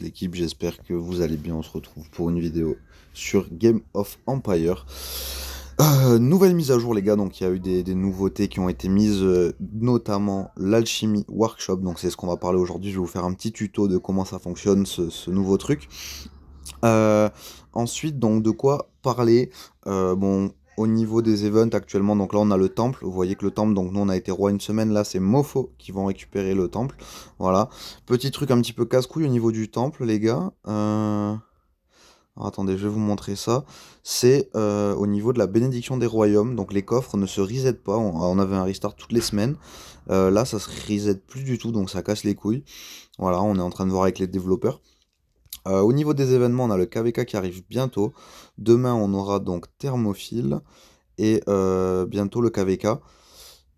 l'équipe. J'espère que vous allez bien. On se retrouve pour une vidéo sur Game of Empire. Euh, nouvelle mise à jour les gars, donc il y a eu des, nouveautés qui ont été mises, euh, notamment l'alchimie workshop, donc c'est ce qu'on va parler aujourd'hui, je vais vous faire un petit tuto de comment ça fonctionne ce, nouveau truc. Euh, ensuite donc de quoi parler, bon au niveau des events actuellement, donc là on a le temple, vous voyez que le temple, donc nous on a été roi une semaine, là c'est Mofo qui vont récupérer le temple, voilà. Petit truc un petit peu casse-couille au niveau du temple les gars, euh, attendez je vais vous montrer ça, c'est euh, au niveau de la bénédiction des royaumes, donc les coffres ne se reset pas, on, avait un restart toutes les semaines, euh, là ça se reset plus du tout donc ça casse les couilles, voilà on est en train de voir avec les développeurs. Euh, au niveau des événements, on a le KVK qui arrive bientôt. Demain, on aura donc Thermophile et euh, bientôt le KVK.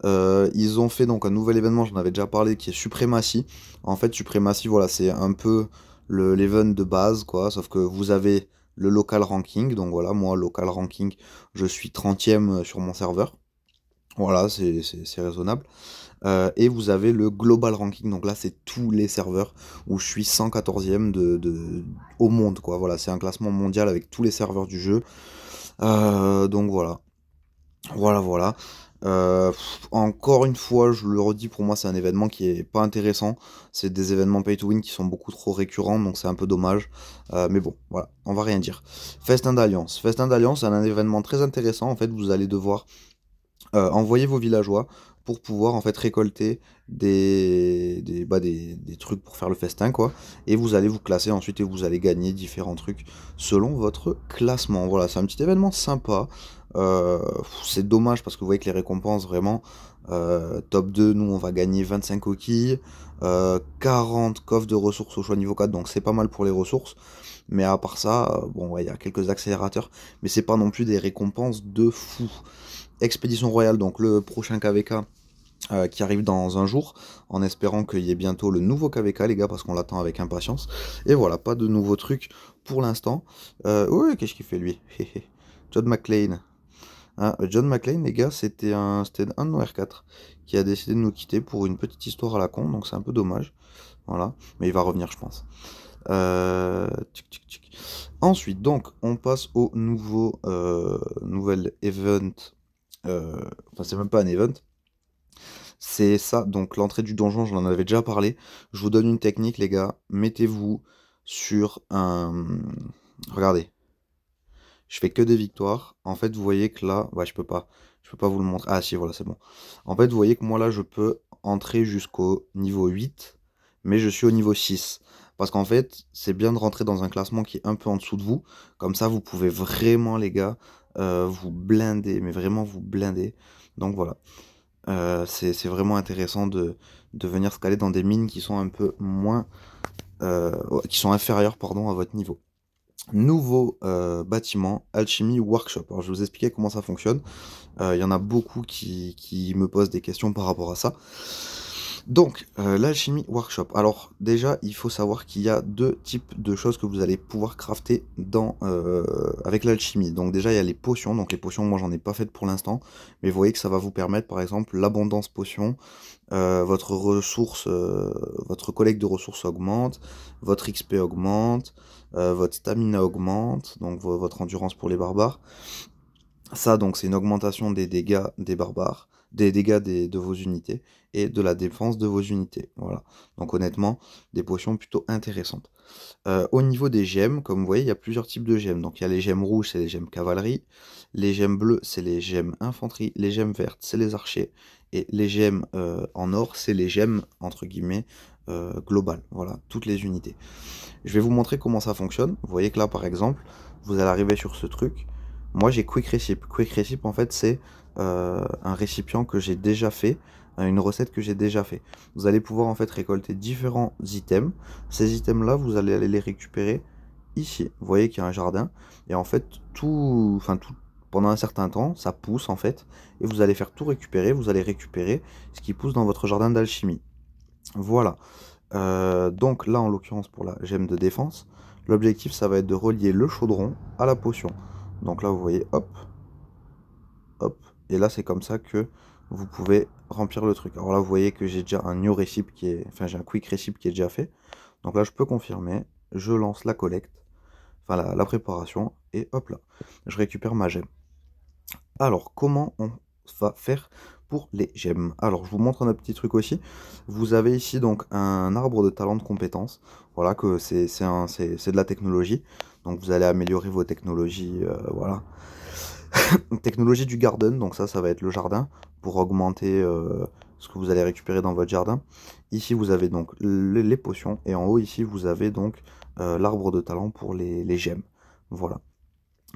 Euh, ils ont fait donc un nouvel événement, j'en avais déjà parlé, qui est Suprématie. En fait, Suprématie, voilà, c'est un peu l'event de base, quoi. Sauf que vous avez le local ranking. Donc voilà, moi, local ranking, je suis 30ème sur mon serveur. Voilà, c'est raisonnable. Euh, et vous avez le global ranking, donc là c'est tous les serveurs où je suis 114e au monde, Voilà, c'est un classement mondial avec tous les serveurs du jeu. Euh, donc voilà. Voilà, voilà. Euh, encore une fois, je le redis, pour moi, c'est un événement qui n'est pas intéressant. C'est des événements pay to win qui sont beaucoup trop récurrents, donc c'est un peu dommage. mais bon, voilà, on va rien dire. Festin d'Alliance. Festin d'Alliance, c'est un événement très intéressant. En fait, vous allez devoir envoyer vos villageois pour pouvoir en fait récolter des, bah, des, des, trucs pour faire le festin quoi et vous allez vous classer ensuite et vous allez gagner différents trucs selon votre classement voilà c'est un petit événement sympa euh, c'est dommage parce que vous voyez que les récompenses vraiment euh, top 2 nous on va gagner 25 coquilles 40 euh, coffres de ressources au choix niveau 4 donc c'est pas mal pour les ressources mais à part ça bon il y a quelques accélérateurs mais c'est pas non plus des récompenses de fou Expédition Royale, donc le prochain KVK, euh, qui arrive dans un jour, en espérant qu'il y ait bientôt le nouveau KVK, les gars, parce qu'on l'attend avec impatience. Et voilà, pas de nouveaux trucs pour l'instant. Euh, ouais, qu'est-ce qu'il fait lui John McLean hein, euh, John McLean, les gars, c'était un, un de nos R4 qui a décidé de nous quitter pour une petite histoire à la con, donc c'est un peu dommage. Voilà, mais il va revenir, je pense. Euh, Ensuite, donc, on passe au nouveau, euh, nouvel event. Enfin, c'est même pas un event, c'est ça, donc l'entrée du donjon, je l'en avais déjà parlé. Je vous donne une technique, les gars. Mettez-vous sur un. Regardez. Je fais que des victoires. En fait, vous voyez que là. Bah, je peux pas. Je peux pas vous le montrer. Ah, si, voilà, c'est bon. En fait, vous voyez que moi, là, je peux entrer jusqu'au niveau 8. Mais je suis au niveau 6 parce qu'en fait, c'est bien de rentrer dans un classement qui est un peu en dessous de vous. Comme ça, vous pouvez vraiment, les gars, euh, vous blinder, mais vraiment vous blinder. Donc voilà. Euh, c'est vraiment intéressant de, de venir se caler dans des mines qui sont un peu moins. Euh, qui sont inférieures pardon, à votre niveau. Nouveau euh, bâtiment, Alchimie Workshop. Alors je vais vous expliquer comment ça fonctionne. Il y en a beaucoup qui, qui me posent des questions par rapport à ça. Donc, euh, l'alchimie workshop. Alors, déjà, il faut savoir qu'il y a deux types de choses que vous allez pouvoir crafter euh, avec l'alchimie. Donc, déjà, il y a les potions. Donc, les potions, moi, j'en ai pas faites pour l'instant. Mais vous voyez que ça va vous permettre, par exemple, l'abondance potion. Euh, votre ressource, votre collecte de ressources augmente. Votre XP augmente. votre stamina augmente. Donc, votre endurance pour les barbares. Ça, donc, c'est une augmentation des dégâts des barbares des dégâts de vos unités et de la défense de vos unités. Voilà. Donc honnêtement, des potions plutôt intéressantes. Euh, au niveau des gemmes, comme vous voyez, il y a plusieurs types de gemmes. Donc il y a les gemmes rouges, c'est les gemmes cavalerie. Les gemmes bleues, c'est les gemmes infanterie. Les gemmes vertes, c'est les archers. Et les gemmes euh, en or, c'est les gemmes, entre guillemets, euh, globales. Voilà, toutes les unités. Je vais vous montrer comment ça fonctionne. Vous voyez que là, par exemple, vous allez arriver sur ce truc. Moi, j'ai Quick Recipe. Quick Recipe, en fait, c'est euh, un récipient que j'ai déjà fait, euh, une recette que j'ai déjà fait. Vous allez pouvoir en fait récolter différents items. Ces items là, vous allez aller les récupérer ici. Vous voyez qu'il y a un jardin et en fait tout, enfin pendant un certain temps, ça pousse en fait et vous allez faire tout récupérer. Vous allez récupérer ce qui pousse dans votre jardin d'alchimie. Voilà. Euh, donc là, en l'occurrence pour la gemme de défense, l'objectif ça va être de relier le chaudron à la potion. Donc là, vous voyez, hop, hop. Et là, c'est comme ça que vous pouvez remplir le truc. Alors là, vous voyez que j'ai déjà un new Recipe, qui est, enfin, j'ai un quick Recipe qui est déjà fait. Donc là, je peux confirmer. Je lance la collecte, enfin la, préparation, et hop là, je récupère ma gemme. Alors, comment on va faire pour les gemmes. Alors je vous montre un petit truc aussi. Vous avez ici donc un arbre de talent de compétences. Voilà que c'est de la technologie. Donc vous allez améliorer vos technologies, euh, voilà. Technologie du garden, donc ça, ça va être le jardin pour augmenter euh, ce que vous allez récupérer dans votre jardin. Ici, vous avez donc les, potions et en haut, ici, vous avez donc euh, l'arbre de talent pour les, gemmes. Voilà.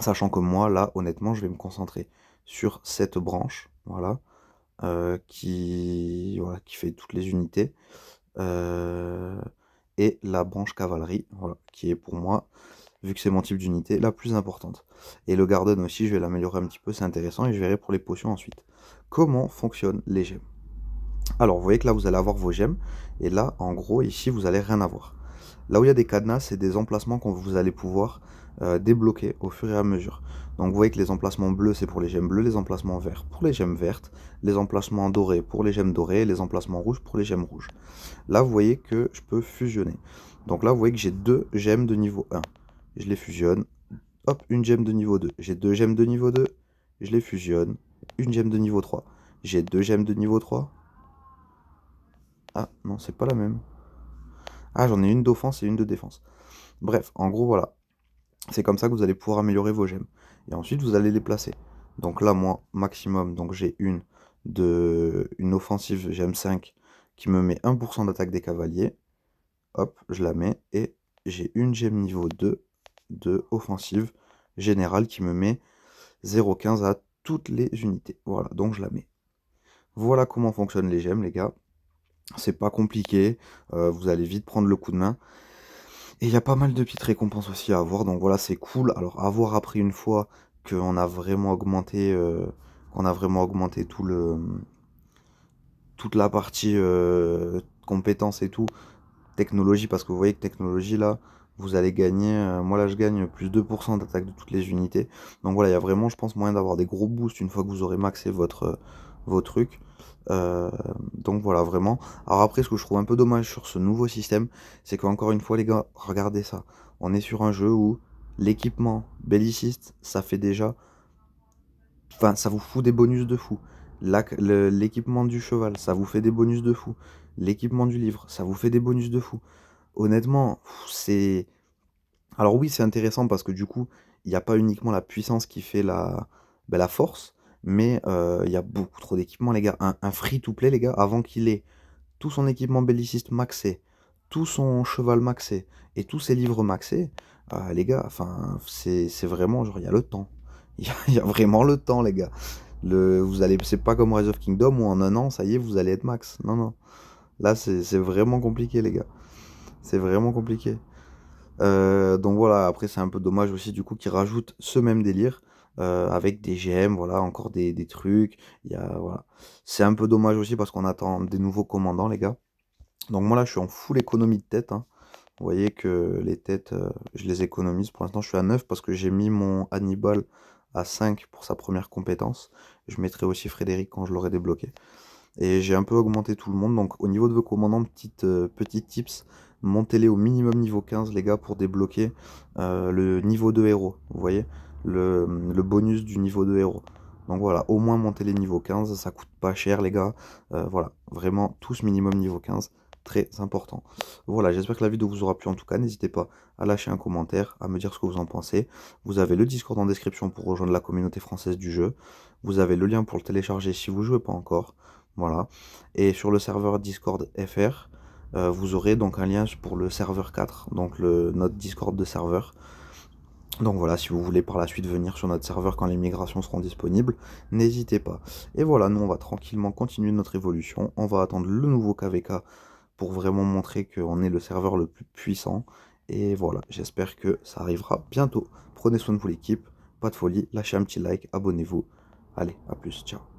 Sachant que moi, là, honnêtement, je vais me concentrer sur cette branche, voilà, qui, voilà, qui fait toutes les unités. et la branche cavalerie, voilà, qui est pour moi vu que c'est mon type d'unité, la plus importante. Et le garden aussi, je vais l'améliorer un petit peu, c'est intéressant, et je verrai pour les potions ensuite. Comment fonctionnent les gemmes Alors, vous voyez que là, vous allez avoir vos gemmes, et là, en gros, ici, vous allez rien avoir. Là où il y a des cadenas, c'est des emplacements qu'on vous allez pouvoir euh, débloquer au fur et à mesure. Donc vous voyez que les emplacements bleus, c'est pour les gemmes bleues, les emplacements verts pour les gemmes vertes, les emplacements dorés pour les gemmes dorées, et les emplacements rouges pour les gemmes rouges. Là, vous voyez que je peux fusionner. Donc là, vous voyez que j'ai deux gemmes de niveau 1 je les fusionne. Hop, une gemme de niveau 2. J'ai deux gemmes de niveau 2, je les fusionne. Une gemme de niveau 3. J'ai deux gemmes de niveau 3. Ah, non, c'est pas la même. Ah, j'en ai une d'offense et une de défense. Bref, en gros, voilà. C'est comme ça que vous allez pouvoir améliorer vos gemmes. Et ensuite, vous allez les placer. Donc là, moi, maximum, donc j'ai une de une offensive gemme 5 qui me met 1% d'attaque des cavaliers. Hop, je la mets. Et j'ai une gemme niveau 2 de offensive générale qui me met 0,15 à toutes les unités. Voilà, donc je la mets. Voilà comment fonctionnent les gemmes, les gars. C'est pas compliqué, euh, vous allez vite prendre le coup de main. Et il y a pas mal de petites récompenses aussi à avoir, donc voilà, c'est cool. Alors avoir appris une fois qu'on a vraiment augmenté, euh, qu'on a vraiment augmenté tout le, toute la partie euh, compétences et tout, technologie, parce que vous voyez que technologie là, vous allez gagner, euh, moi là je gagne plus 2% d'attaque de toutes les unités. Donc voilà, il y a vraiment, je pense, moyen d'avoir des gros boosts une fois que vous aurez maxé votre, euh, vos trucs. Euh, donc voilà, vraiment. Alors après, ce que je trouve un peu dommage sur ce nouveau système, c'est qu'encore une fois, les gars, regardez ça. On est sur un jeu où l'équipement belliciste, ça fait déjà... Enfin, ça vous fout des bonus de fou. L'équipement du cheval, ça vous fait des bonus de fou l'équipement du livre, ça vous fait des bonus de fou. Honnêtement, c'est... Alors oui, c'est intéressant parce que du coup, il n'y a pas uniquement la puissance qui fait la, ben, la force, mais euh, il y a beaucoup trop d'équipements, les gars. Un, free-to-play, les gars, avant qu'il ait tout son équipement belliciste maxé, tout son cheval maxé et tous ses livres maxés, euh, les gars, enfin, c'est vraiment genre, il y a le temps. Il y, a vraiment le temps, les gars. Le, vous allez, c'est pas comme Rise of Kingdom où en un an, ça y est, vous allez être max. Non, non. Là, c'est vraiment compliqué, les gars. C'est vraiment compliqué. Euh, donc voilà, après, c'est un peu dommage aussi, du coup, qu'ils rajoutent ce même délire. Euh, avec des gemmes, voilà, encore des, trucs. voilà. C'est un peu dommage aussi parce qu'on attend des nouveaux commandants, les gars. Donc moi là, je suis en full économie de tête. Hein. Vous voyez que les têtes, euh, je les économise. Pour l'instant, je suis à 9 parce que j'ai mis mon Hannibal à 5 pour sa première compétence. Je mettrai aussi Frédéric quand je l'aurai débloqué. Et j'ai un peu augmenté tout le monde. Donc au niveau de vos commandants, petite, euh, petit tips, montez-les au minimum niveau 15 les gars pour débloquer euh, le niveau de héros. Vous voyez le, bonus du niveau de héros. Donc voilà, au moins montez les niveaux 15, ça coûte pas cher les gars. Euh, voilà, vraiment tous minimum niveau 15 très important. Voilà, j'espère que la vidéo vous aura plu en tout cas. N'hésitez pas à lâcher un commentaire, à me dire ce que vous en pensez. Vous avez le Discord en description pour rejoindre la communauté française du jeu. Vous avez le lien pour le télécharger si vous jouez pas encore. Voilà. Et sur le serveur Discord FR, euh, vous aurez donc un lien pour le serveur 4, donc le, notre Discord de serveur. Donc voilà, si vous voulez par la suite venir sur notre serveur quand les migrations seront disponibles, n'hésitez pas. Et voilà, nous on va tranquillement continuer notre évolution. On va attendre le nouveau KVK pour vraiment montrer qu'on est le serveur le plus puissant. Et voilà, j'espère que ça arrivera bientôt. Prenez soin de vous l'équipe, pas de folie, lâchez un petit like, abonnez-vous. Allez, à plus, ciao.